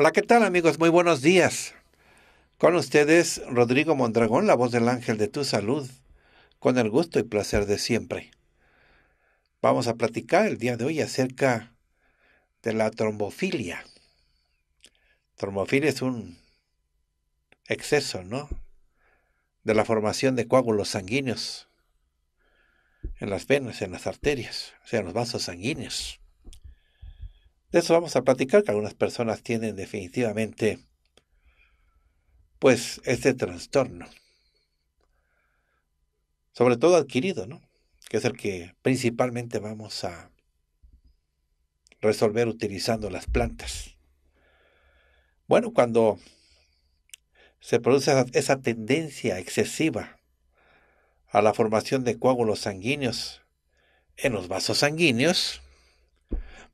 Hola, ¿qué tal amigos? Muy buenos días. Con ustedes, Rodrigo Mondragón, la voz del ángel de tu salud, con el gusto y placer de siempre. Vamos a platicar el día de hoy acerca de la trombofilia. Trombofilia es un exceso, ¿no? De la formación de coágulos sanguíneos en las venas, en las arterias, o sea, en los vasos sanguíneos. De eso vamos a platicar, que algunas personas tienen definitivamente, pues, este trastorno. Sobre todo adquirido, ¿no? Que es el que principalmente vamos a resolver utilizando las plantas. Bueno, cuando se produce esa tendencia excesiva a la formación de coágulos sanguíneos en los vasos sanguíneos,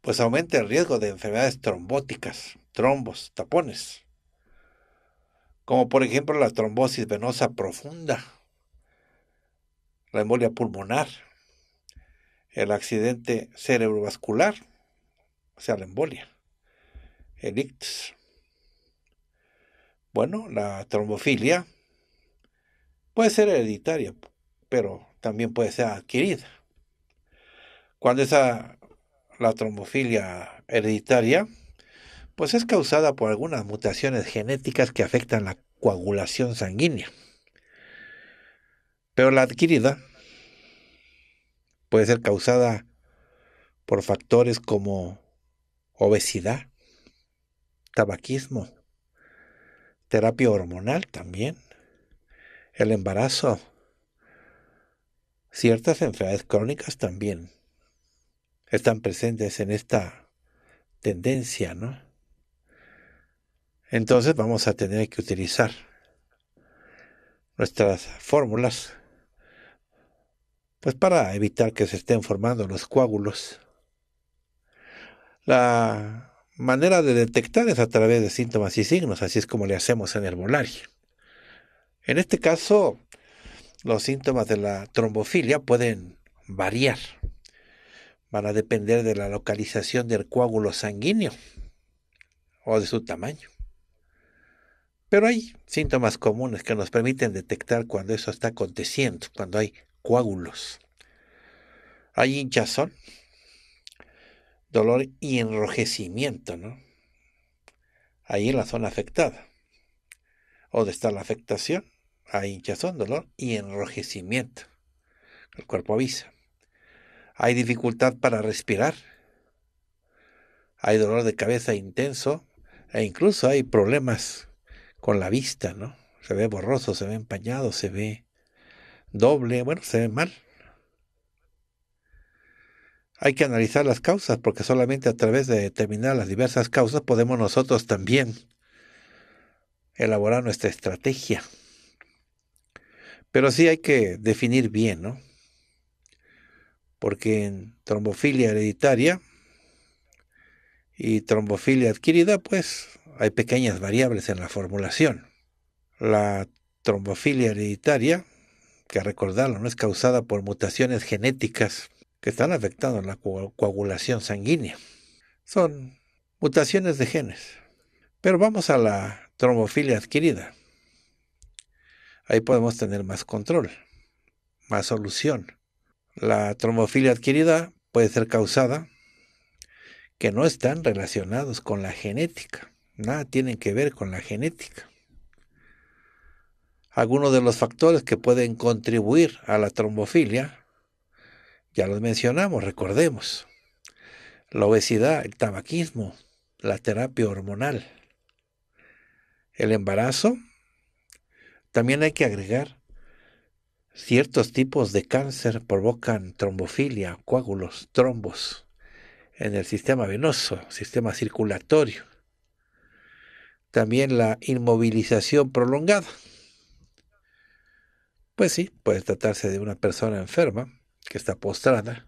pues aumenta el riesgo de enfermedades trombóticas, trombos, tapones, como por ejemplo la trombosis venosa profunda, la embolia pulmonar, el accidente cerebrovascular, o sea, la embolia, el ictus. Bueno, la trombofilia puede ser hereditaria, pero también puede ser adquirida. Cuando esa la trombofilia hereditaria, pues es causada por algunas mutaciones genéticas que afectan la coagulación sanguínea. Pero la adquirida puede ser causada por factores como obesidad, tabaquismo, terapia hormonal también, el embarazo, ciertas enfermedades crónicas también, están presentes en esta tendencia, ¿no? Entonces vamos a tener que utilizar nuestras fórmulas pues para evitar que se estén formando los coágulos. La manera de detectar es a través de síntomas y signos, así es como le hacemos en el herbolaria. En este caso, los síntomas de la trombofilia pueden variar van a depender de la localización del coágulo sanguíneo o de su tamaño. Pero hay síntomas comunes que nos permiten detectar cuando eso está aconteciendo, cuando hay coágulos. Hay hinchazón, dolor y enrojecimiento, ¿no? Ahí en la zona afectada. O de estar la afectación, hay hinchazón, dolor y enrojecimiento. El cuerpo avisa. Hay dificultad para respirar. Hay dolor de cabeza intenso e incluso hay problemas con la vista, ¿no? Se ve borroso, se ve empañado, se ve doble, bueno, se ve mal. Hay que analizar las causas porque solamente a través de determinar las diversas causas podemos nosotros también elaborar nuestra estrategia. Pero sí hay que definir bien, ¿no? porque en trombofilia hereditaria y trombofilia adquirida, pues hay pequeñas variables en la formulación. La trombofilia hereditaria, que recordarlo, no es causada por mutaciones genéticas que están afectando la coagulación sanguínea. Son mutaciones de genes. Pero vamos a la trombofilia adquirida. Ahí podemos tener más control, más solución la trombofilia adquirida puede ser causada que no están relacionados con la genética, nada tienen que ver con la genética. Algunos de los factores que pueden contribuir a la trombofilia, ya los mencionamos, recordemos, la obesidad, el tabaquismo, la terapia hormonal, el embarazo, también hay que agregar Ciertos tipos de cáncer provocan trombofilia, coágulos, trombos en el sistema venoso, sistema circulatorio. También la inmovilización prolongada. Pues sí, puede tratarse de una persona enferma que está postrada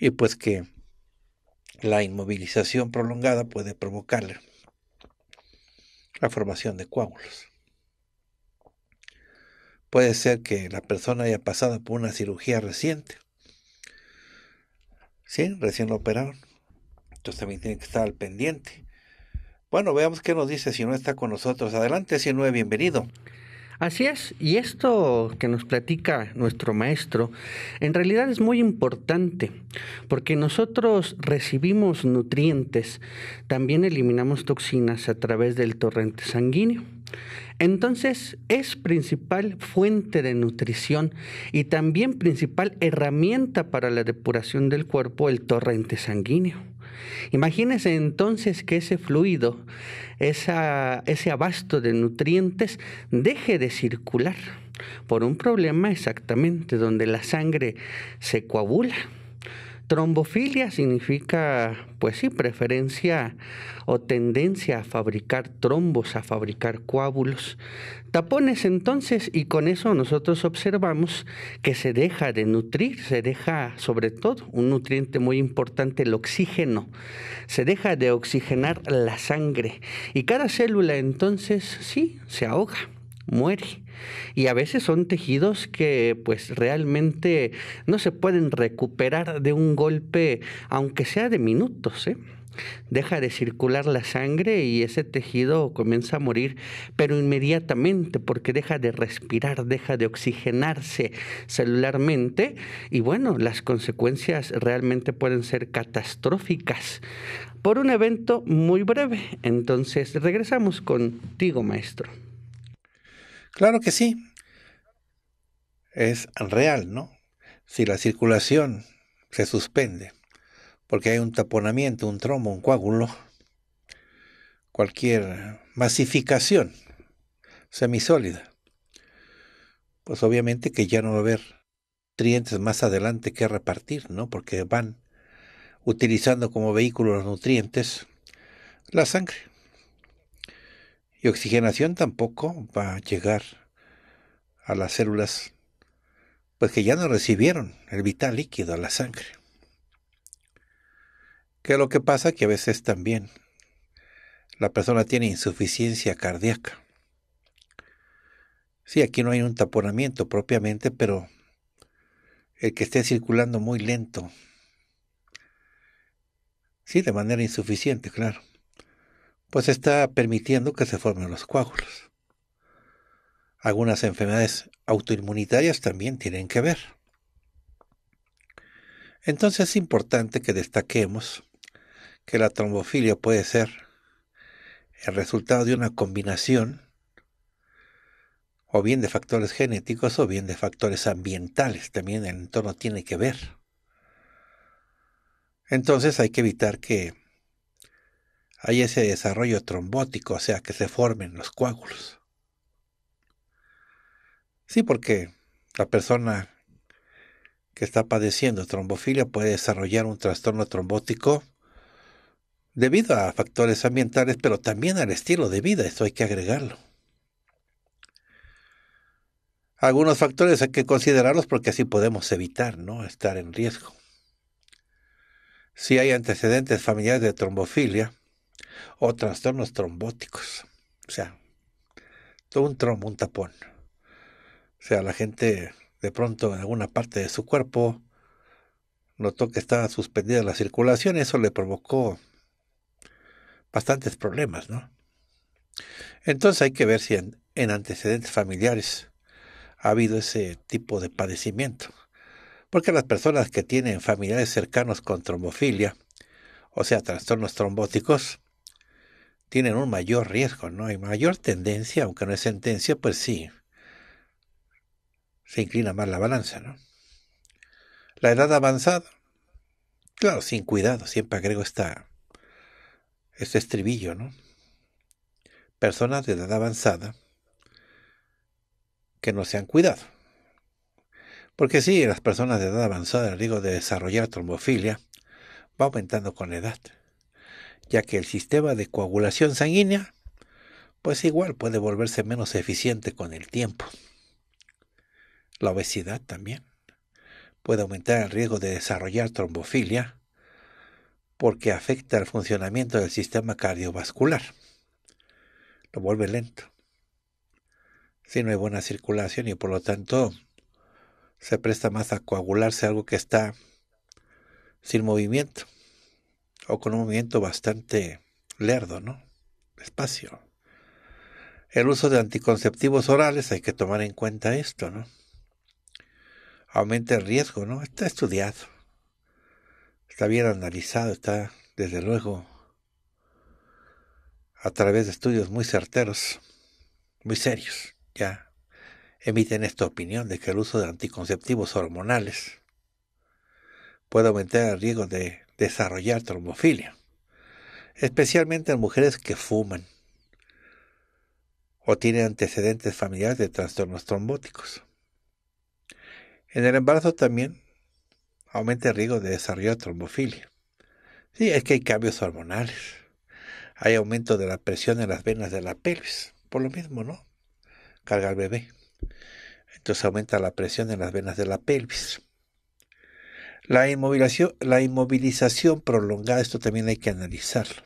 y pues que la inmovilización prolongada puede provocar la formación de coágulos. Puede ser que la persona haya pasado por una cirugía reciente. Sí, recién lo operaron. Entonces también tiene que estar al pendiente. Bueno, veamos qué nos dice si no está con nosotros. Adelante, si no es bienvenido. Así es, y esto que nos platica nuestro maestro en realidad es muy importante, porque nosotros recibimos nutrientes, también eliminamos toxinas a través del torrente sanguíneo. Entonces es principal fuente de nutrición y también principal herramienta para la depuración del cuerpo el torrente sanguíneo. Imagínese entonces que ese fluido, ese abasto de nutrientes deje de circular por un problema exactamente donde la sangre se coagula Trombofilia significa, pues sí, preferencia o tendencia a fabricar trombos, a fabricar coágulos. Tapones entonces, y con eso nosotros observamos que se deja de nutrir, se deja sobre todo un nutriente muy importante, el oxígeno. Se deja de oxigenar la sangre y cada célula entonces, sí, se ahoga, muere. Y a veces son tejidos que pues realmente no se pueden recuperar de un golpe, aunque sea de minutos. ¿eh? Deja de circular la sangre y ese tejido comienza a morir, pero inmediatamente porque deja de respirar, deja de oxigenarse celularmente y bueno, las consecuencias realmente pueden ser catastróficas por un evento muy breve. Entonces, regresamos contigo, maestro. Claro que sí. Es real, ¿no? Si la circulación se suspende porque hay un taponamiento, un trombo, un coágulo, cualquier masificación semisólida, pues obviamente que ya no va a haber nutrientes más adelante que repartir, ¿no? Porque van utilizando como vehículo los nutrientes la sangre. Y oxigenación tampoco va a llegar a las células, pues que ya no recibieron el vital líquido a la sangre. Que lo que pasa que a veces también la persona tiene insuficiencia cardíaca. Sí, aquí no hay un taponamiento propiamente, pero el que esté circulando muy lento. Sí, de manera insuficiente, claro pues está permitiendo que se formen los coágulos. Algunas enfermedades autoinmunitarias también tienen que ver. Entonces es importante que destaquemos que la trombofilia puede ser el resultado de una combinación o bien de factores genéticos o bien de factores ambientales. También el entorno tiene que ver. Entonces hay que evitar que hay ese desarrollo trombótico, o sea, que se formen los coágulos. Sí, porque la persona que está padeciendo trombofilia puede desarrollar un trastorno trombótico debido a factores ambientales, pero también al estilo de vida, eso hay que agregarlo. Algunos factores hay que considerarlos porque así podemos evitar ¿no? estar en riesgo. Si hay antecedentes familiares de trombofilia, o trastornos trombóticos. O sea, todo un trombo, un tapón. O sea, la gente de pronto en alguna parte de su cuerpo notó que estaba suspendida la circulación y eso le provocó bastantes problemas, ¿no? Entonces hay que ver si en, en antecedentes familiares ha habido ese tipo de padecimiento. Porque las personas que tienen familiares cercanos con trombofilia, o sea, trastornos trombóticos, tienen un mayor riesgo, ¿no? Hay mayor tendencia, aunque no es sentencia, pues sí, se inclina más la balanza, ¿no? La edad avanzada, claro, sin cuidado, siempre agrego esta, este estribillo, ¿no? Personas de edad avanzada que no se han cuidado. Porque sí, las personas de edad avanzada, el riesgo de desarrollar trombofilia va aumentando con la edad ya que el sistema de coagulación sanguínea pues igual puede volverse menos eficiente con el tiempo. La obesidad también puede aumentar el riesgo de desarrollar trombofilia porque afecta el funcionamiento del sistema cardiovascular. Lo vuelve lento. Si no hay buena circulación y por lo tanto se presta más a coagularse algo que está sin movimiento o con un movimiento bastante lerdo, ¿no? Espacio. El uso de anticonceptivos orales, hay que tomar en cuenta esto, ¿no? Aumenta el riesgo, ¿no? Está estudiado. Está bien analizado, está, desde luego, a través de estudios muy certeros, muy serios, ya emiten esta opinión de que el uso de anticonceptivos hormonales puede aumentar el riesgo de desarrollar trombofilia, especialmente en mujeres que fuman o tienen antecedentes familiares de trastornos trombóticos. En el embarazo también aumenta el riesgo de desarrollar trombofilia. Sí, es que hay cambios hormonales. Hay aumento de la presión en las venas de la pelvis. Por lo mismo, ¿no? Carga el bebé. Entonces aumenta la presión en las venas de la pelvis. La inmovilización, la inmovilización prolongada, esto también hay que analizarlo.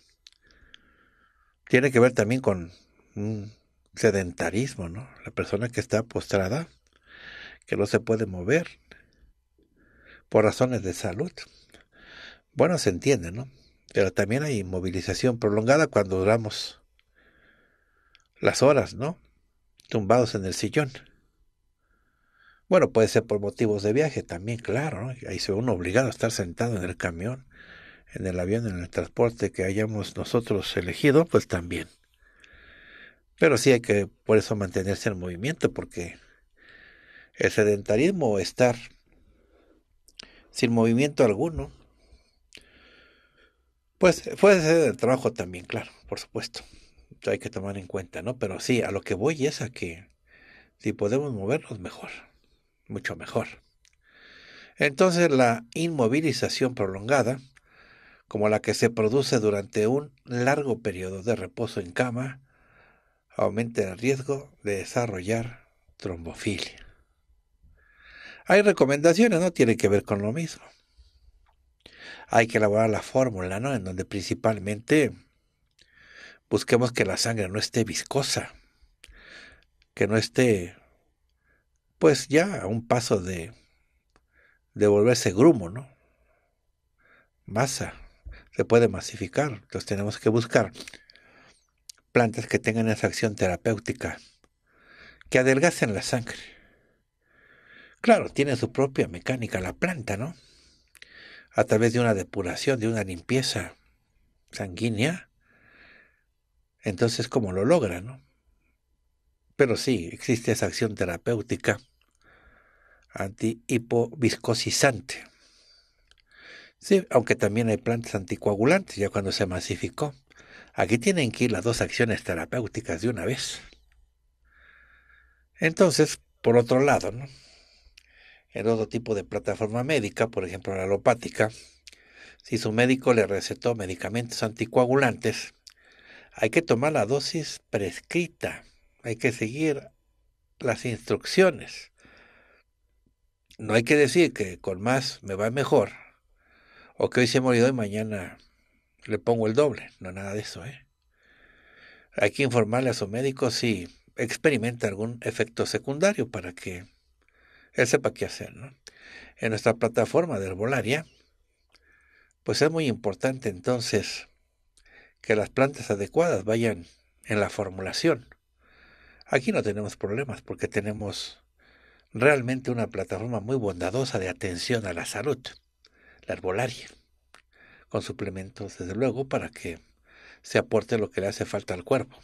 Tiene que ver también con un sedentarismo, ¿no? La persona que está postrada, que no se puede mover por razones de salud. Bueno, se entiende, ¿no? Pero también hay inmovilización prolongada cuando duramos las horas, ¿no? Tumbados en el sillón. Bueno, puede ser por motivos de viaje también, claro, ahí se ve uno obligado a estar sentado en el camión, en el avión, en el transporte que hayamos nosotros elegido, pues también. Pero sí hay que por eso mantenerse en movimiento, porque el sedentarismo, estar sin movimiento alguno, pues puede ser el trabajo también, claro, por supuesto. Hay que tomar en cuenta, ¿no? Pero sí, a lo que voy es a que si podemos movernos mejor mucho mejor. Entonces la inmovilización prolongada, como la que se produce durante un largo periodo de reposo en cama, aumenta el riesgo de desarrollar trombofilia. Hay recomendaciones, no tiene que ver con lo mismo. Hay que elaborar la fórmula, ¿no? En donde principalmente busquemos que la sangre no esté viscosa, que no esté pues ya a un paso de, de volverse grumo, ¿no? Masa, se puede masificar, entonces tenemos que buscar plantas que tengan esa acción terapéutica, que adelgacen la sangre. Claro, tiene su propia mecánica la planta, ¿no? A través de una depuración, de una limpieza sanguínea. Entonces, ¿cómo lo logra, no? Pero sí, existe esa acción terapéutica antihipoviscosizante. Sí, aunque también hay plantas anticoagulantes, ya cuando se masificó. Aquí tienen que ir las dos acciones terapéuticas de una vez. Entonces, por otro lado, en otro tipo de plataforma médica, por ejemplo la alopática, si su médico le recetó medicamentos anticoagulantes, hay que tomar la dosis prescrita, hay que seguir las instrucciones no hay que decir que con más me va mejor, o que hoy se me y mañana le pongo el doble, no nada de eso. ¿eh? Hay que informarle a su médico si experimenta algún efecto secundario para que él sepa qué hacer. ¿no? En nuestra plataforma de herbolaria, pues es muy importante entonces que las plantas adecuadas vayan en la formulación. Aquí no tenemos problemas porque tenemos realmente una plataforma muy bondadosa de atención a la salud, la herbolaria, con suplementos, desde luego, para que se aporte lo que le hace falta al cuerpo.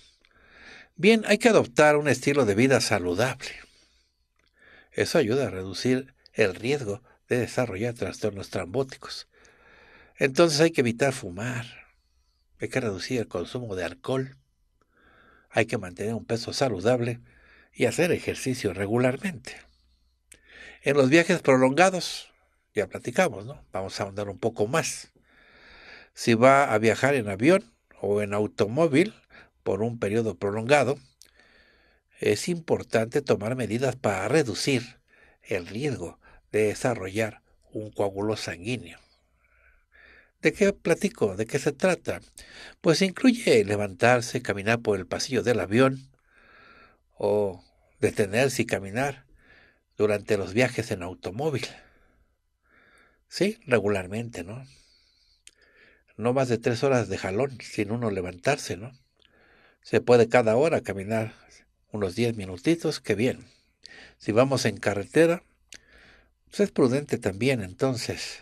Bien, hay que adoptar un estilo de vida saludable. Eso ayuda a reducir el riesgo de desarrollar trastornos trambóticos. Entonces hay que evitar fumar, hay que reducir el consumo de alcohol, hay que mantener un peso saludable y hacer ejercicio regularmente. En los viajes prolongados, ya platicamos, ¿no? Vamos a andar un poco más. Si va a viajar en avión o en automóvil por un periodo prolongado, es importante tomar medidas para reducir el riesgo de desarrollar un coágulo sanguíneo. ¿De qué platico? ¿De qué se trata? Pues incluye levantarse, caminar por el pasillo del avión o detenerse y caminar durante los viajes en automóvil. Sí, regularmente, ¿no? No más de tres horas de jalón sin uno levantarse, ¿no? Se puede cada hora caminar unos diez minutitos, qué bien. Si vamos en carretera, pues es prudente también entonces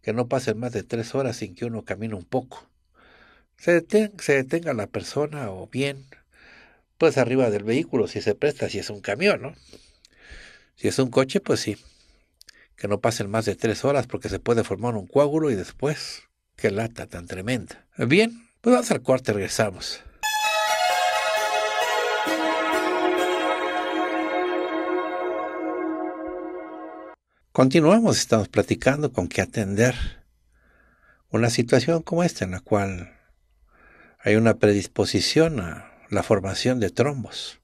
que no pasen más de tres horas sin que uno camine un poco. Se detenga, se detenga la persona o bien, pues arriba del vehículo si se presta, si es un camión, ¿no? Si es un coche, pues sí. Que no pasen más de tres horas porque se puede formar un coágulo y después. Qué lata tan tremenda. Bien, pues vamos al cuarto y regresamos. Continuamos, estamos platicando con qué atender una situación como esta en la cual hay una predisposición a la formación de trombos,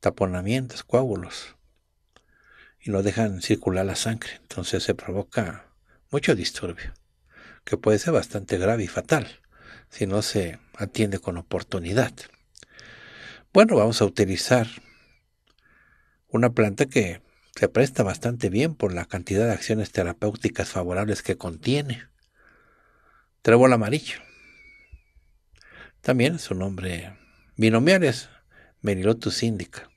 taponamientos, coágulos y no dejan circular la sangre. Entonces se provoca mucho disturbio, que puede ser bastante grave y fatal si no se atiende con oportunidad. Bueno, vamos a utilizar una planta que se presta bastante bien por la cantidad de acciones terapéuticas favorables que contiene. Trébol amarillo. También su nombre binomial es Menilotus indica.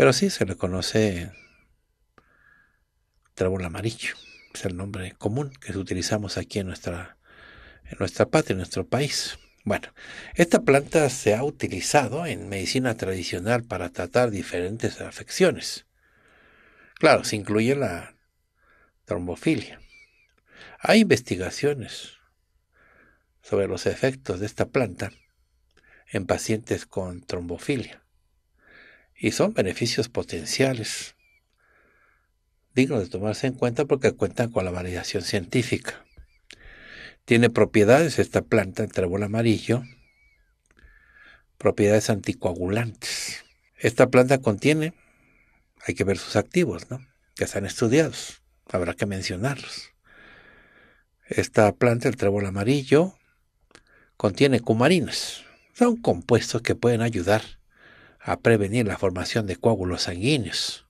Pero sí se le conoce trébol amarillo. Es el nombre común que utilizamos aquí en nuestra, en nuestra patria, en nuestro país. Bueno, esta planta se ha utilizado en medicina tradicional para tratar diferentes afecciones. Claro, se incluye la trombofilia. Hay investigaciones sobre los efectos de esta planta en pacientes con trombofilia. Y son beneficios potenciales, dignos de tomarse en cuenta porque cuentan con la validación científica. Tiene propiedades esta planta, el trébol amarillo, propiedades anticoagulantes. Esta planta contiene, hay que ver sus activos, ¿no? que están estudiados, habrá que mencionarlos. Esta planta, el trébol amarillo, contiene cumarinas. Son compuestos que pueden ayudar a prevenir la formación de coágulos sanguíneos.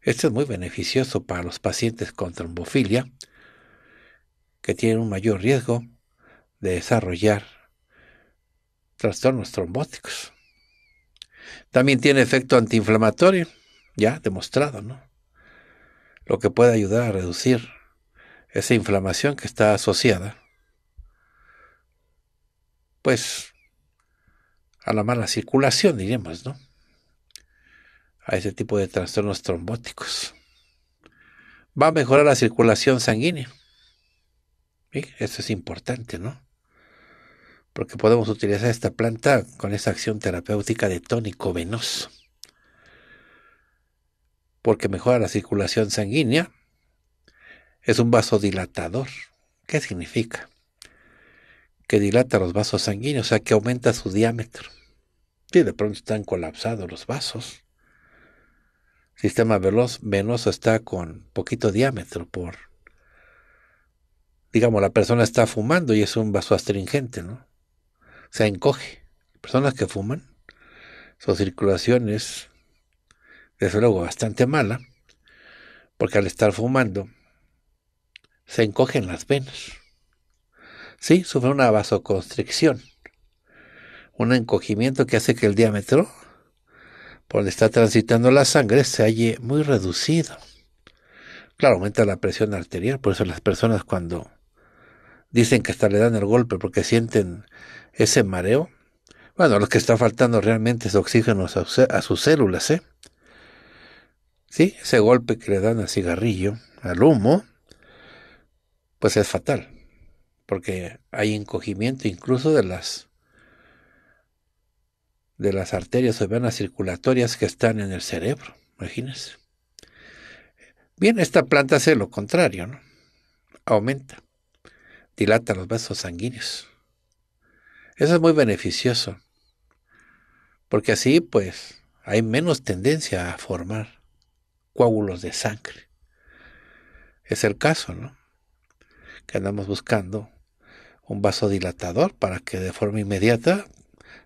Esto es muy beneficioso para los pacientes con trombofilia, que tienen un mayor riesgo de desarrollar trastornos trombóticos. También tiene efecto antiinflamatorio, ya demostrado, ¿no? Lo que puede ayudar a reducir esa inflamación que está asociada, pues a la mala circulación, diremos, ¿no? A ese tipo de trastornos trombóticos. Va a mejorar la circulación sanguínea. ¿Sí? Eso es importante, ¿no? Porque podemos utilizar esta planta con esa acción terapéutica de tónico venoso. Porque mejora la circulación sanguínea. Es un vasodilatador. ¿Qué significa? que dilata los vasos sanguíneos, o sea, que aumenta su diámetro. Si de pronto están colapsados los vasos, el sistema venoso está con poquito diámetro por, digamos, la persona está fumando y es un vaso astringente, ¿no? Se encoge. Personas que fuman, su circulación es, desde luego, bastante mala, porque al estar fumando, se encogen las venas. Sí, sufre una vasoconstricción, un encogimiento que hace que el diámetro por donde está transitando la sangre se halle muy reducido. Claro, aumenta la presión arterial, por eso las personas cuando dicen que hasta le dan el golpe porque sienten ese mareo, bueno, lo que está faltando realmente es oxígeno a sus células, ¿eh? Sí, ese golpe que le dan al cigarrillo, al humo, pues es fatal porque hay encogimiento incluso de las de las arterias o venas circulatorias que están en el cerebro, imagínense. Bien, esta planta hace lo contrario, ¿no? Aumenta, dilata los vasos sanguíneos. Eso es muy beneficioso, porque así pues hay menos tendencia a formar coágulos de sangre. Es el caso, ¿no? Que andamos buscando un vaso dilatador para que de forma inmediata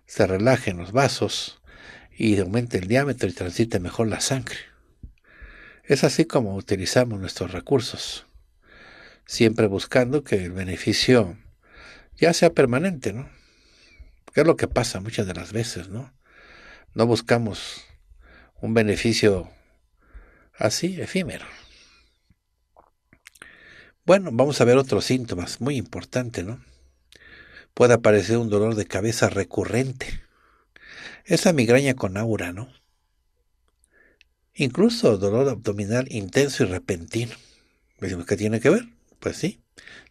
se relajen los vasos y aumente el diámetro y transite mejor la sangre. Es así como utilizamos nuestros recursos, siempre buscando que el beneficio ya sea permanente, ¿no? Que es lo que pasa muchas de las veces, ¿no? No buscamos un beneficio así, efímero. Bueno, vamos a ver otros síntomas, muy importante, ¿no? Puede aparecer un dolor de cabeza recurrente. Esa migraña con aura, ¿no? Incluso dolor abdominal intenso y repentino. ¿qué tiene que ver? Pues sí,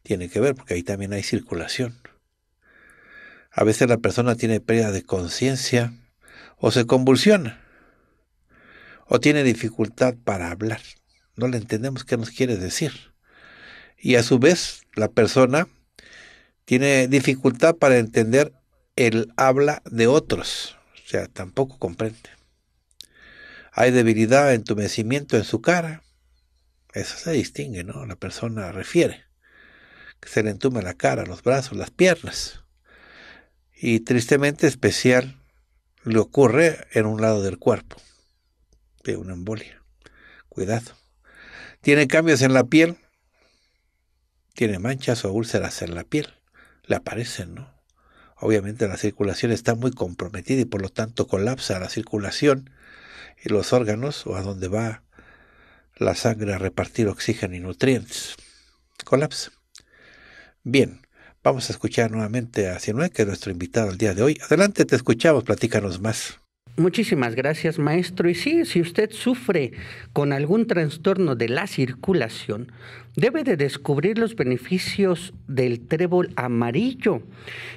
tiene que ver, porque ahí también hay circulación. A veces la persona tiene pérdida de conciencia o se convulsiona o tiene dificultad para hablar. No le entendemos qué nos quiere decir y a su vez la persona tiene dificultad para entender el habla de otros, o sea, tampoco comprende. Hay debilidad, entumecimiento en su cara, eso se distingue, ¿no? La persona refiere que se le entume la cara, los brazos, las piernas. Y tristemente especial le ocurre en un lado del cuerpo, de una embolia. Cuidado. Tiene cambios en la piel, tiene manchas o úlceras en la piel. Le aparecen, ¿no? Obviamente la circulación está muy comprometida y por lo tanto colapsa la circulación y los órganos o a donde va la sangre a repartir oxígeno y nutrientes. Colapsa. Bien, vamos a escuchar nuevamente a Sinue, que es nuestro invitado al día de hoy. Adelante, te escuchamos, platícanos más. Muchísimas gracias, maestro. Y sí, si usted sufre con algún trastorno de la circulación, debe de descubrir los beneficios del trébol amarillo.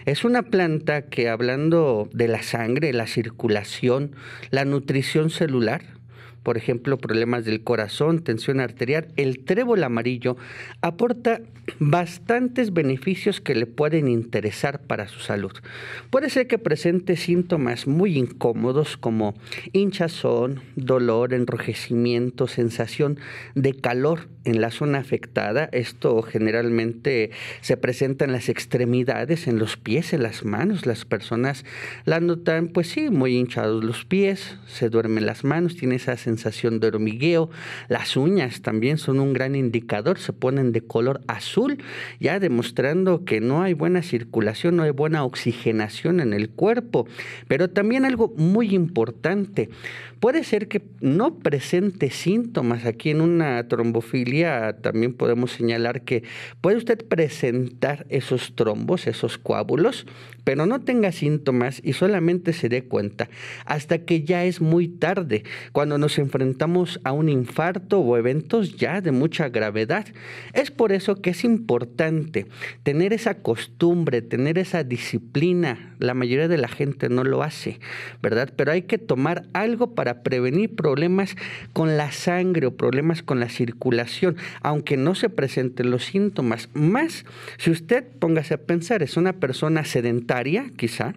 Es una planta que hablando de la sangre, la circulación, la nutrición celular, por ejemplo, problemas del corazón, tensión arterial. El trébol amarillo aporta bastantes beneficios que le pueden interesar para su salud. Puede ser que presente síntomas muy incómodos como hinchazón, dolor, enrojecimiento, sensación de calor en la zona afectada. Esto generalmente se presenta en las extremidades, en los pies, en las manos. Las personas la notan, pues sí, muy hinchados los pies, se duermen las manos, tiene esa sensación de hormigueo. Las uñas también son un gran indicador, se ponen de color azul, ya demostrando que no hay buena circulación, no hay buena oxigenación en el cuerpo. Pero también algo muy importante, puede ser que no presente síntomas. Aquí en una trombofilia también podemos señalar que puede usted presentar esos trombos, esos coágulos, pero no tenga síntomas y solamente se dé cuenta hasta que ya es muy tarde. Cuando nos enfrentamos a un infarto o eventos ya de mucha gravedad. Es por eso que es importante tener esa costumbre, tener esa disciplina. La mayoría de la gente no lo hace, ¿verdad? Pero hay que tomar algo para prevenir problemas con la sangre o problemas con la circulación, aunque no se presenten los síntomas. Más, si usted, póngase a pensar, es una persona sedentaria, quizá,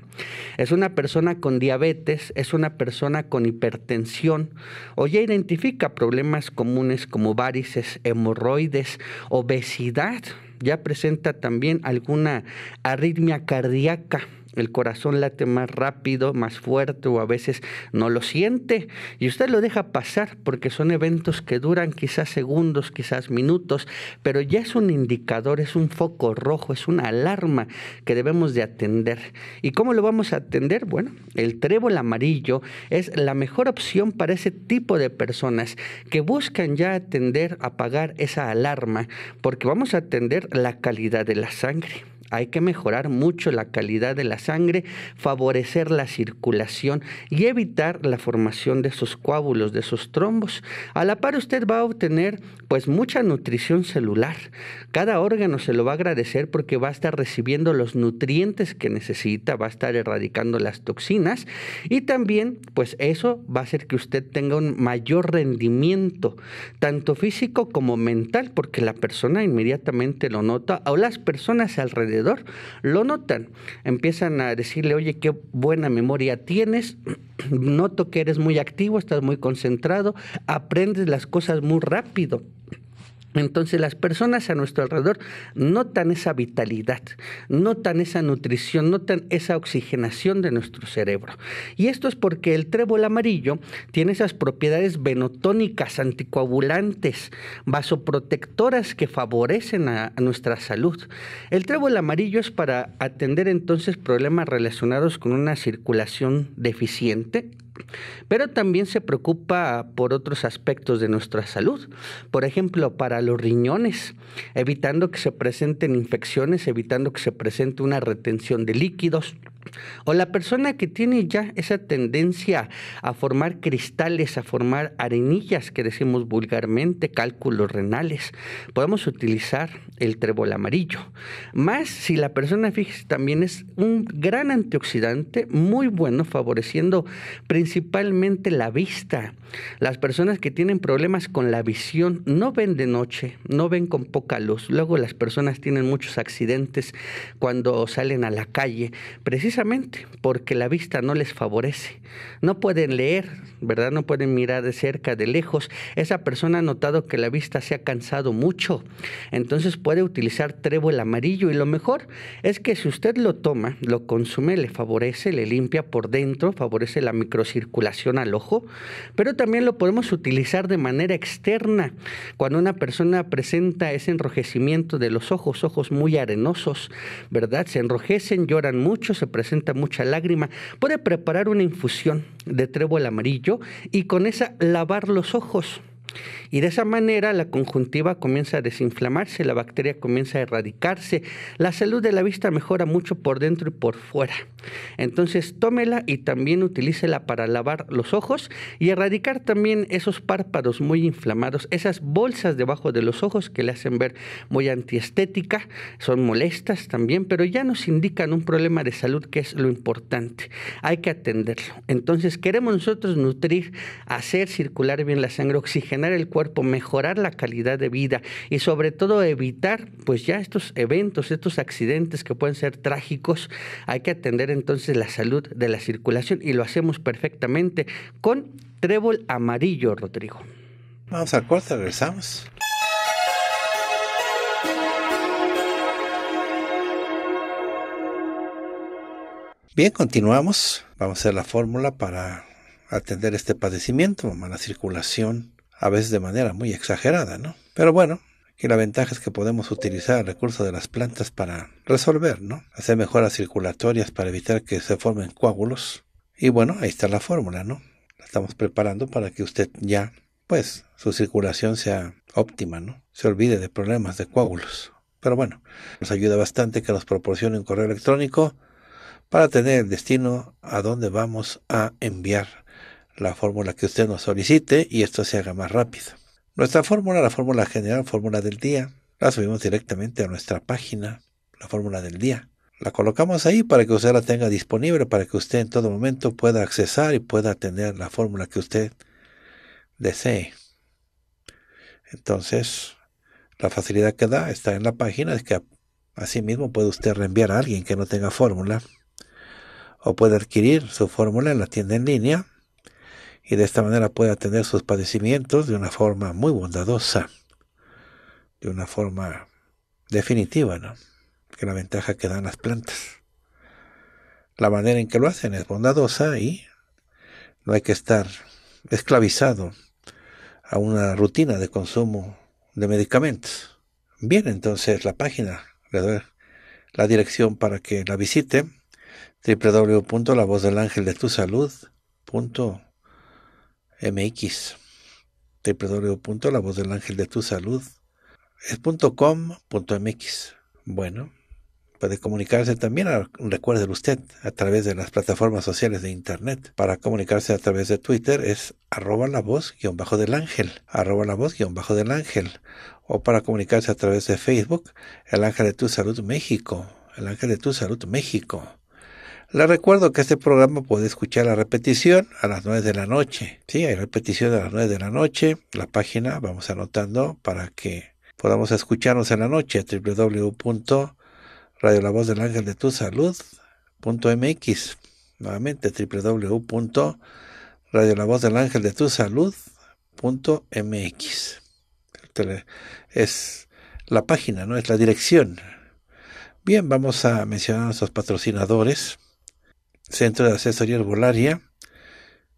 es una persona con diabetes, es una persona con hipertensión, o ya identifica problemas comunes como varices, hemorroides, obesidad, ya presenta también alguna arritmia cardíaca el corazón late más rápido, más fuerte o a veces no lo siente y usted lo deja pasar porque son eventos que duran quizás segundos, quizás minutos, pero ya es un indicador, es un foco rojo, es una alarma que debemos de atender. ¿Y cómo lo vamos a atender? Bueno, el trébol amarillo es la mejor opción para ese tipo de personas que buscan ya atender, apagar esa alarma, porque vamos a atender la calidad de la sangre hay que mejorar mucho la calidad de la sangre, favorecer la circulación y evitar la formación de esos coágulos, de esos trombos. A la par usted va a obtener pues mucha nutrición celular. Cada órgano se lo va a agradecer porque va a estar recibiendo los nutrientes que necesita, va a estar erradicando las toxinas y también pues eso va a hacer que usted tenga un mayor rendimiento, tanto físico como mental, porque la persona inmediatamente lo nota o las personas alrededor lo notan. Empiezan a decirle, oye, qué buena memoria tienes, noto que eres muy activo, estás muy concentrado, aprendes las cosas muy rápido. Entonces las personas a nuestro alrededor notan esa vitalidad, notan esa nutrición, notan esa oxigenación de nuestro cerebro. Y esto es porque el trébol amarillo tiene esas propiedades venotónicas, anticoagulantes, vasoprotectoras que favorecen a, a nuestra salud. El trébol amarillo es para atender entonces problemas relacionados con una circulación deficiente, pero también se preocupa por otros aspectos de nuestra salud, por ejemplo, para los riñones, evitando que se presenten infecciones, evitando que se presente una retención de líquidos, o la persona que tiene ya esa tendencia a formar cristales, a formar arenillas, que decimos vulgarmente, cálculos renales, podemos utilizar el trébol amarillo. Más si la persona, fíjese, también es un gran antioxidante, muy bueno, favoreciendo principalmente la vista. Las personas que tienen problemas con la visión no ven de noche, no ven con poca luz. Luego las personas tienen muchos accidentes cuando salen a la calle, precisamente precisamente porque la vista no les favorece. No pueden leer, ¿verdad? No pueden mirar de cerca, de lejos. Esa persona ha notado que la vista se ha cansado mucho. Entonces puede utilizar trébol amarillo y lo mejor es que si usted lo toma, lo consume, le favorece, le limpia por dentro, favorece la microcirculación al ojo, pero también lo podemos utilizar de manera externa. Cuando una persona presenta ese enrojecimiento de los ojos, ojos muy arenosos, ¿verdad? Se enrojecen, lloran mucho, se presentan presenta mucha lágrima, puede preparar una infusión de trébol amarillo y con esa lavar los ojos y de esa manera la conjuntiva comienza a desinflamarse, la bacteria comienza a erradicarse, la salud de la vista mejora mucho por dentro y por fuera. Entonces tómela y también utilícela para lavar los ojos y erradicar también esos párpados muy inflamados, esas bolsas debajo de los ojos que le hacen ver muy antiestética, son molestas también, pero ya nos indican un problema de salud que es lo importante. Hay que atenderlo. Entonces queremos nosotros nutrir, hacer circular bien la sangre oxigenada el cuerpo, mejorar la calidad de vida y sobre todo evitar pues ya estos eventos, estos accidentes que pueden ser trágicos. Hay que atender entonces la salud de la circulación y lo hacemos perfectamente con trébol amarillo, Rodrigo. Vamos al corte, regresamos. Bien, continuamos. Vamos a hacer la fórmula para atender este padecimiento, mala la circulación a veces de manera muy exagerada, ¿no? Pero bueno, que la ventaja es que podemos utilizar el recurso de las plantas para resolver, ¿no? Hacer mejoras circulatorias para evitar que se formen coágulos. Y bueno, ahí está la fórmula, ¿no? La estamos preparando para que usted ya, pues, su circulación sea óptima, ¿no? Se olvide de problemas de coágulos. Pero bueno, nos ayuda bastante que nos proporcione un correo electrónico para tener el destino a dónde vamos a enviar la fórmula que usted nos solicite y esto se haga más rápido. Nuestra fórmula, la fórmula general, fórmula del día, la subimos directamente a nuestra página, la fórmula del día. La colocamos ahí para que usted la tenga disponible, para que usted en todo momento pueda accesar y pueda tener la fórmula que usted desee. Entonces, la facilidad que da está en la página, es que mismo puede usted reenviar a alguien que no tenga fórmula o puede adquirir su fórmula en la tienda en línea y de esta manera puede atender sus padecimientos de una forma muy bondadosa, de una forma definitiva, ¿no? Que la ventaja que dan las plantas. La manera en que lo hacen es bondadosa y no hay que estar esclavizado a una rutina de consumo de medicamentos. Bien, entonces la página, le doy la dirección para que la visite, www.lavozdelangeldetusalud.com MX. es.com.mx Bueno, puede comunicarse también, recuerde usted, a través de las plataformas sociales de Internet. Para comunicarse a través de Twitter es arroba la voz guión bajo del ángel, arroba la voz guión bajo del ángel. O para comunicarse a través de Facebook, el ángel de tu salud México, el ángel de tu salud México. Les recuerdo que este programa puede escuchar la repetición a las 9 de la noche. Sí, hay repetición a las 9 de la noche. La página vamos anotando para que podamos escucharnos en la noche. www.radiolavozdelangeldetusalud.mx Nuevamente www.radiolavozdelangeldetusalud.mx Es la página, ¿no? Es la dirección. Bien, vamos a mencionar a nuestros patrocinadores. Centro de Asesoría Herbolaria,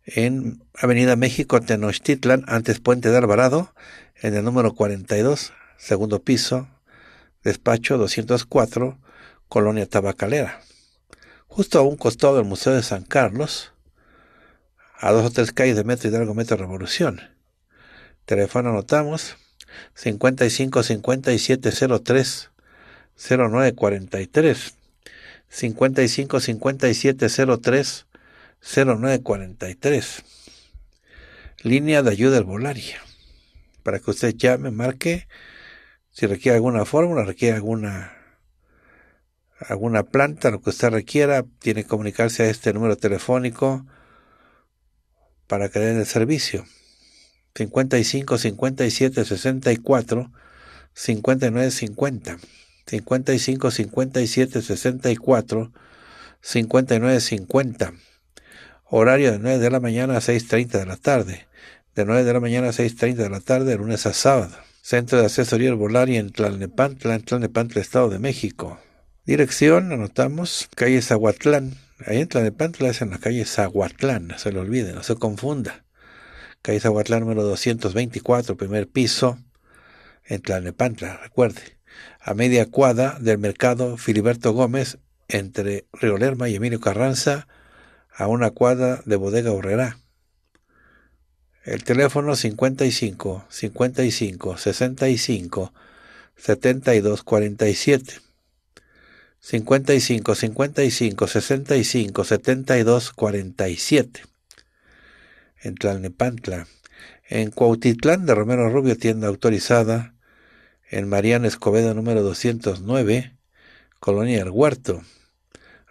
en Avenida México, Tenochtitlan, antes Puente de Alvarado, en el número 42, segundo piso, despacho 204, Colonia Tabacalera. Justo a un costado del Museo de San Carlos, a dos o tres calles de Metro y largo Metro Revolución. Teléfono anotamos 55 5703 0943. 55 57 03 09 43. Línea de ayuda al volario. Para que usted llame, marque. Si requiere alguna fórmula, requiere alguna alguna planta, lo que usted requiera, tiene que comunicarse a este número telefónico para que den el servicio. 55 57 64 59 50. 55 57 64 59 50. Horario de 9 de la mañana a 6.30 de la tarde. De 9 de la mañana a 6.30 de la tarde, de lunes a sábado. Centro de Asesoría Herbolaria en Tlalnepantla, en Tlalnepantla, Estado de México. Dirección, anotamos, calle Zahuatlán. Ahí en Tlalnepantla es en la calle Zahuatlán, no se lo olvide, no se confunda. Calle Zahuatlán número 224, primer piso, en Tlalnepantla, recuerde a media cuadra del mercado Filiberto Gómez, entre Río Lerma y Emilio Carranza, a una cuadra de Bodega Horrera. El teléfono 55 55 65 72 47. 55 55 65 72 47. En Tlalnepantla. En Cuautitlán de Romero Rubio, tienda autorizada en Mariano Escobedo número 209, Colonia El Huerto,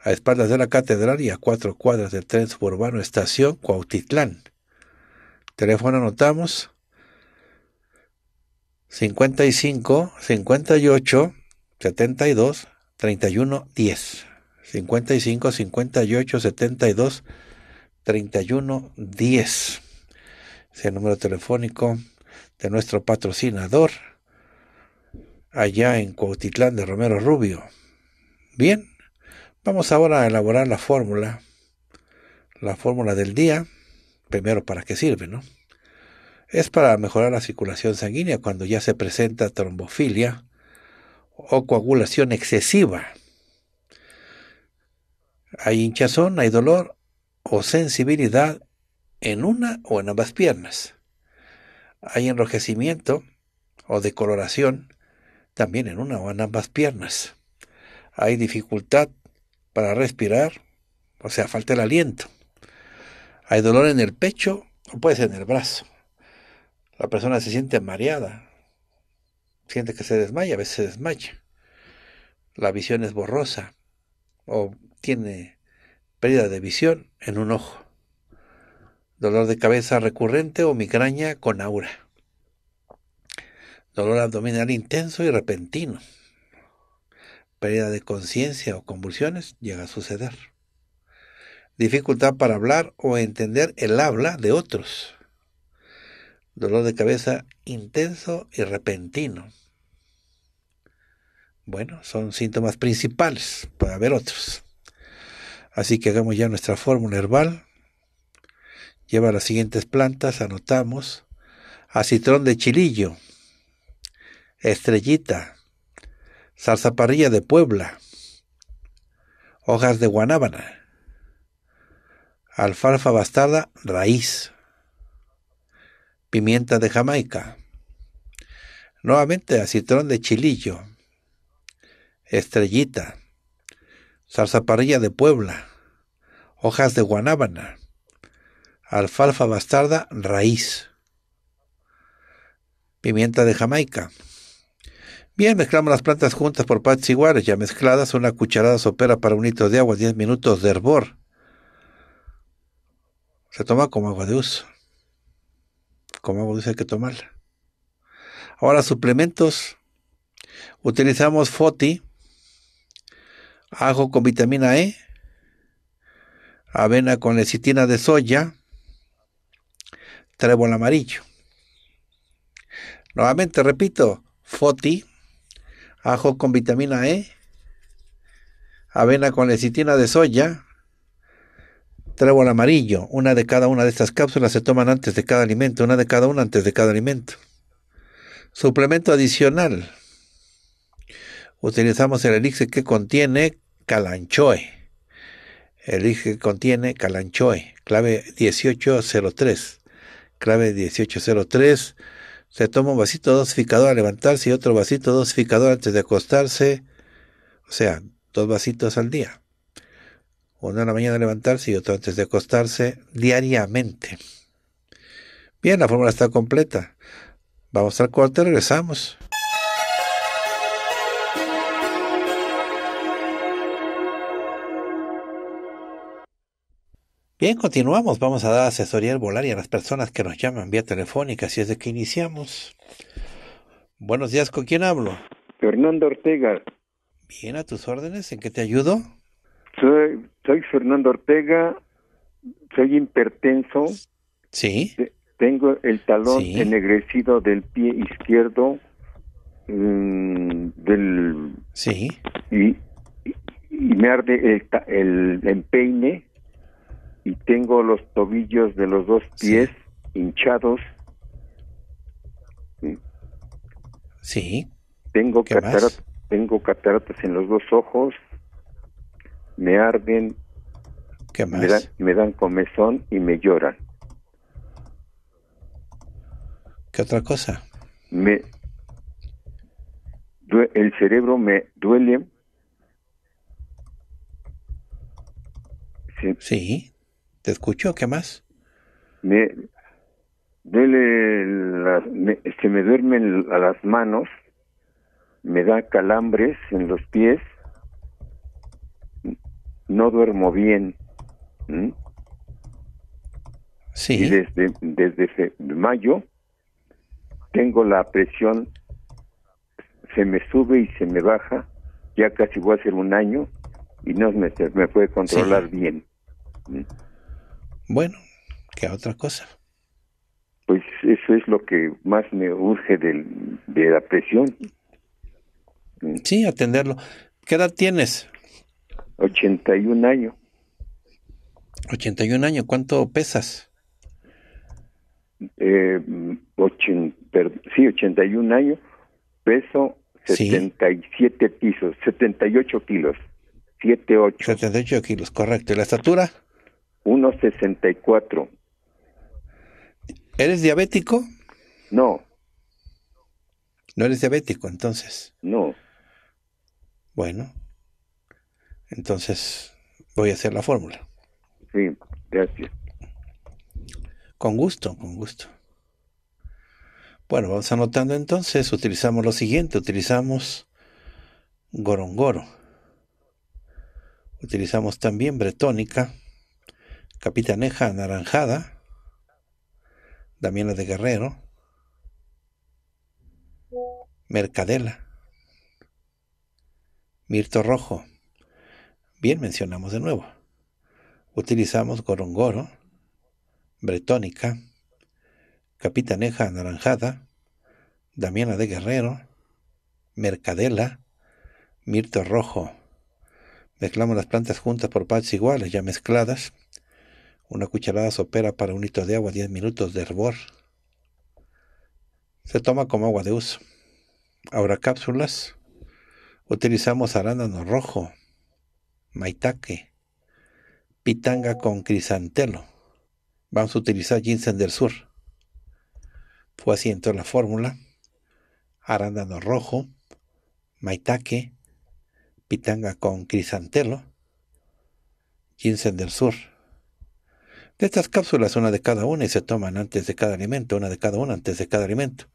a espaldas de la catedral y a cuatro cuadras del tren suburbano Estación Cuautitlán. Teléfono anotamos 55 58 72 31 10. 55 58 72 31 10. Es el número telefónico de nuestro patrocinador allá en Cuautitlán de Romero Rubio. Bien, vamos ahora a elaborar la fórmula, la fórmula del día, primero para qué sirve, ¿no? Es para mejorar la circulación sanguínea cuando ya se presenta trombofilia o coagulación excesiva. Hay hinchazón, hay dolor o sensibilidad en una o en ambas piernas. Hay enrojecimiento o decoloración también en una o en ambas piernas. Hay dificultad para respirar, o sea, falta el aliento. Hay dolor en el pecho o puede ser en el brazo. La persona se siente mareada, siente que se desmaya, a veces se desmaya. La visión es borrosa o tiene pérdida de visión en un ojo. Dolor de cabeza recurrente o migraña con aura dolor abdominal intenso y repentino, pérdida de conciencia o convulsiones llega a suceder, dificultad para hablar o entender el habla de otros, dolor de cabeza intenso y repentino. Bueno, son síntomas principales, puede haber otros. Así que hagamos ya nuestra fórmula herbal. Lleva las siguientes plantas, anotamos. Acitrón de chilillo, estrellita, parrilla de Puebla, hojas de guanábana, alfalfa bastarda raíz, pimienta de Jamaica, nuevamente acitrón de chilillo, estrellita, parrilla de Puebla, hojas de guanábana, alfalfa bastarda raíz, pimienta de Jamaica, Bien, mezclamos las plantas juntas por partes iguales, ya mezcladas, una cucharada sopera para un litro de agua, 10 minutos de hervor. Se toma como agua de uso. Como agua de uso hay que tomarla. Ahora, suplementos. Utilizamos FOTI, ajo con vitamina E, avena con lecitina de soya, trébol amarillo. Nuevamente repito, FOTI, ajo con vitamina E, avena con lecitina de soya, trébol amarillo. Una de cada una de estas cápsulas se toman antes de cada alimento, una de cada una antes de cada alimento. Suplemento adicional. Utilizamos el elixir que contiene calanchoe. El elixir que contiene calanchoe, clave 1803. Clave 1803 se toma un vasito dosificador al levantarse y otro vasito dosificador antes de acostarse. O sea, dos vasitos al día. Uno en la mañana al levantarse y otro antes de acostarse diariamente. Bien, la fórmula está completa. Vamos al corte, regresamos. Bien, continuamos. Vamos a dar asesoría al volar y a las personas que nos llaman vía telefónica. Así es de que iniciamos. Buenos días, ¿con quién hablo? Fernando Ortega. Bien, a tus órdenes. ¿En qué te ayudo? Soy, Fernando Ortega. Soy hipertenso. Sí. Tengo el talón ennegrecido del pie izquierdo. Mm, del. Sí. Y, me arde el empeine y tengo los tobillos de los dos pies hinchados. Sí. Tengo, cataratas, tengo cataratas en los dos ojos, me arden, ¿Qué más? Me, dan, me dan comezón y me lloran. ¿Qué otra cosa? Me, el cerebro me duele. Sí. sí. Te escucho, ¿qué más? Me, me, se me duermen las manos, me da calambres en los pies, no duermo bien. Sí. Y desde, desde mayo tengo la presión, se me sube y se me baja, ya casi voy a ser un año y no me, me puede controlar bien bueno ¿qué otra cosa. Pues eso es lo que más me urge de la presión. Sí, atenderlo. ¿Qué edad tienes? 81 años. 81 años, ¿cuánto pesas? Eh, sí, 81 años, peso 77 pisos, 78 kilos, 78. 78 kilos, correcto. ¿Y la estatura? 1.64. ¿Eres diabético? No. ¿No eres diabético entonces? No. Bueno, entonces voy a hacer la fórmula. Sí, gracias. Con gusto, con gusto. Bueno, vamos anotando entonces, utilizamos lo siguiente, utilizamos gorongoro. Utilizamos también bretónica. Capitaneja Anaranjada, Damiana de Guerrero, Mercadela, Mirto Rojo. Bien, mencionamos de nuevo. Utilizamos Gorongoro, Bretónica, Capitaneja Anaranjada, Damiana de Guerrero, Mercadela, Mirto Rojo. Mezclamos las plantas juntas por partes iguales, ya mezcladas. Una cucharada sopera para un litro de agua, 10 minutos de hervor. Se toma como agua de uso. Ahora cápsulas. Utilizamos arándano rojo, maitaque, pitanga con crisantelo. Vamos a utilizar ginseng del sur. Fue así entró la fórmula. Arándano rojo, maitaque, pitanga con crisantelo, ginseng del sur. De estas cápsulas, una de cada una y se toman antes de cada alimento, una de cada una antes de cada alimento.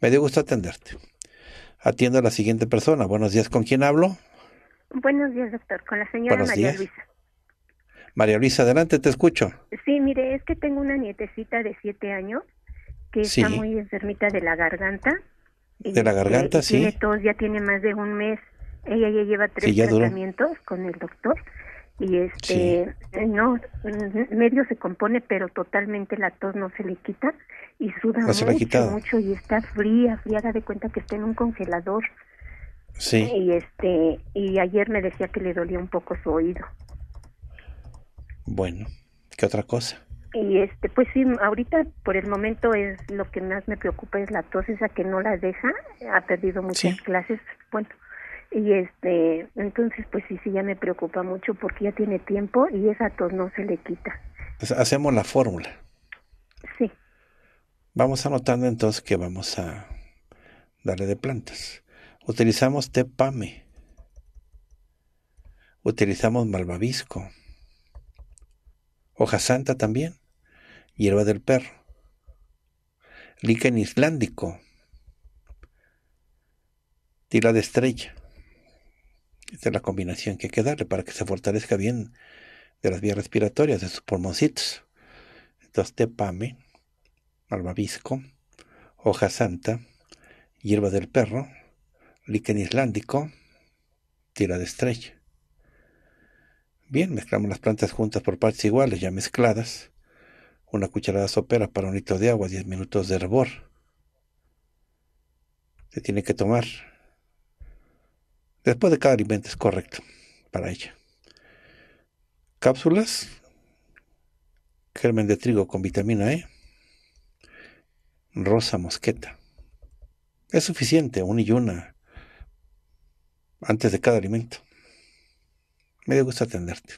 Me dio gusto atenderte. Atiendo a la siguiente persona. Buenos días, ¿con quién hablo? Buenos días, doctor, con la señora María Luisa. María Luisa, adelante, te escucho. Sí, mire, es que tengo una nietecita de siete años que está muy enfermita de la garganta. De la este, garganta, sí. Tiene ya tiene más de un mes. Ella ya lleva tres tratamientos con el doctor y este no medio se compone pero totalmente la tos no se le quita y suda mucho, y está fría fría da de cuenta que está en un congelador sí y este y ayer me decía que le dolía un poco su oído bueno qué otra cosa y este pues sí ahorita por el momento es lo que más me preocupa es la tos esa que no la deja ha perdido muchas clases bueno y este entonces pues sí sí ya me preocupa mucho porque ya tiene tiempo y esa tos no se le quita pues hacemos la fórmula sí vamos anotando entonces que vamos a darle de plantas utilizamos tepame utilizamos malvavisco hoja santa también hierba del perro líquen islandico tila de estrella es la combinación que hay que darle para que se fortalezca bien de las vías respiratorias, de sus pulmoncitos. Entonces, tepame, malvavisco, hoja santa, hierba del perro, líquen islandico, tira de estrella. Bien, mezclamos las plantas juntas por partes iguales, ya mezcladas. Una cucharada sopera para un litro de agua, 10 minutos de hervor. Se tiene que tomar Después de cada alimento es correcto para ella. Cápsulas, germen de trigo con vitamina E, rosa mosqueta. Es suficiente, una y una, antes de cada alimento. Me gusta gusto atenderte.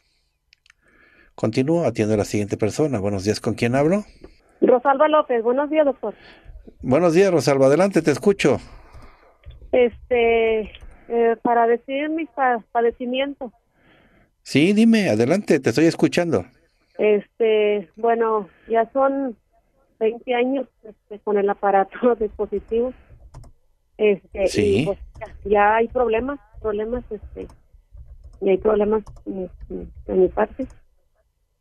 Continúo, atiendo a la siguiente persona. Buenos días, ¿con quién hablo? Rosalba López, buenos días, doctor. Buenos días, Rosalba, adelante, te escucho. Este, eh, para decir mis padecimientos. Sí, dime, adelante, te estoy escuchando. Este, bueno, ya son 20 años este, con el aparato dispositivo. Este, sí. Pues, ya, hay problemas, problemas, este, y hay problemas de, este, mi parte.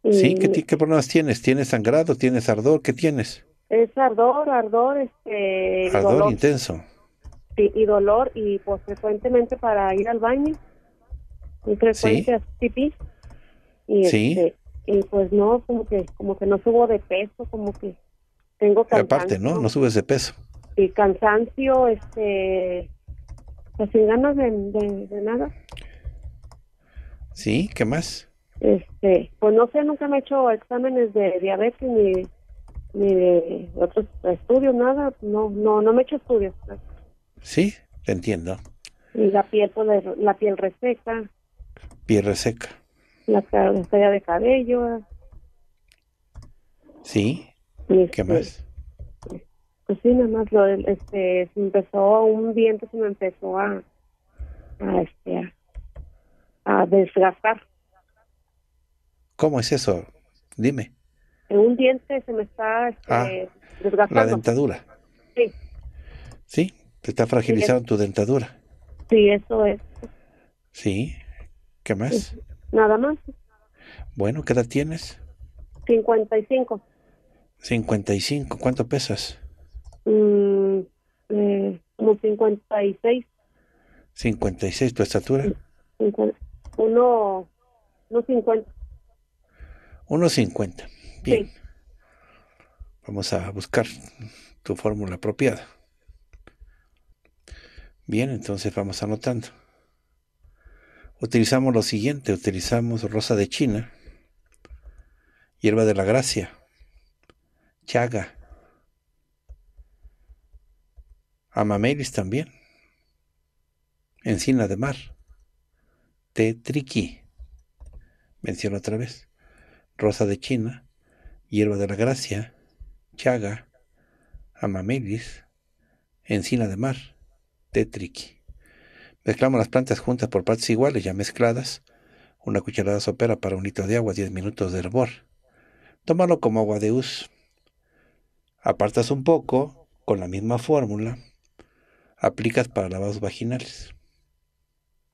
sí, ¿qué, problemas tienes? ¿Tienes sangrado? ¿Tienes ardor? ¿Qué tienes? Es ardor, ardor, este. Ardor intenso sí, y dolor y pues frecuentemente para ir al baño, Y, este, y pues no, como que, como que no subo de peso, como que tengo cansancio. Aparte, ¿no? No subes de peso. Y cansancio, este, pues sin ganas de, nada. Sí, ¿qué más? Este, pues no sé, nunca me he hecho exámenes de diabetes ni, ni de otros estudios, nada, no, no, no me he hecho estudios. Pues. Sí, te entiendo. Y la piel, pues, la piel reseca. Piel reseca. La caída de cabello. Sí. ¿Qué este, más? Pues sí, nada más lo, este, se empezó, un diente se me empezó a, este, a, desgastar. ¿Cómo es eso? Dime. En un diente se me está este, ah, desgastando. La dentadura. Sí. Sí, te está fragilizando tu dentadura. Sí, eso es. Sí. ¿Qué más? Nada más. Bueno, ¿qué edad tienes? 55. 55. ¿Cuánto pesas? Mm, eh, como 56. 56, ¿tu estatura? 50, 50. 1.50. Bien. Vamos a buscar tu fórmula apropiada. Bien, entonces vamos anotando. Utilizamos lo siguiente, utilizamos rosa de China, hierba de la gracia, chaga, amamelis también, encina de mar, tetriqui, menciono otra vez, rosa de China, hierba de la gracia, chaga, amamelis, encina de mar tetriqui. Mezclamos las plantas juntas por partes iguales, ya mezcladas. Una cucharada sopera para un litro de agua, 10 minutos de hervor. Tómalo como agua de uso. Apartas un poco, con la misma fórmula, aplicas para lavados vaginales.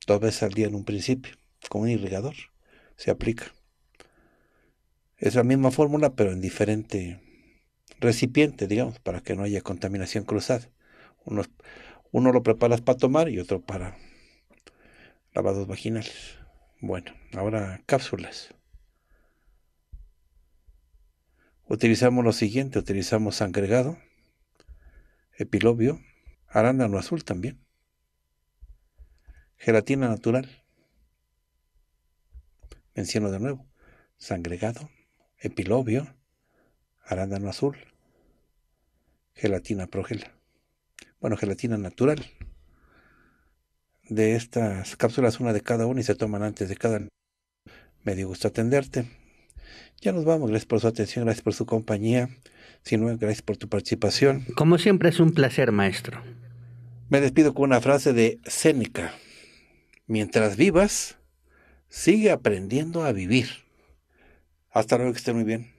Dos veces al día en un principio, con un irrigador. Se aplica. Es la misma fórmula, pero en diferente recipiente, digamos, para que no haya contaminación cruzada. Unos uno lo preparas para tomar y otro para lavados vaginales. Bueno, ahora cápsulas. Utilizamos lo siguiente, utilizamos sangregado, epilobio, arándano azul también, gelatina natural, menciono de nuevo, sangregado, epilobio, arándano azul, gelatina progela bueno, gelatina natural de estas cápsulas, una de cada una y se toman antes de cada. Me dio gusto atenderte. Ya nos vamos, gracias por su atención, gracias por su compañía. sino gracias por tu participación. Como siempre es un placer, maestro. Me despido con una frase de Séneca. Mientras vivas, sigue aprendiendo a vivir. Hasta luego, que estén muy bien.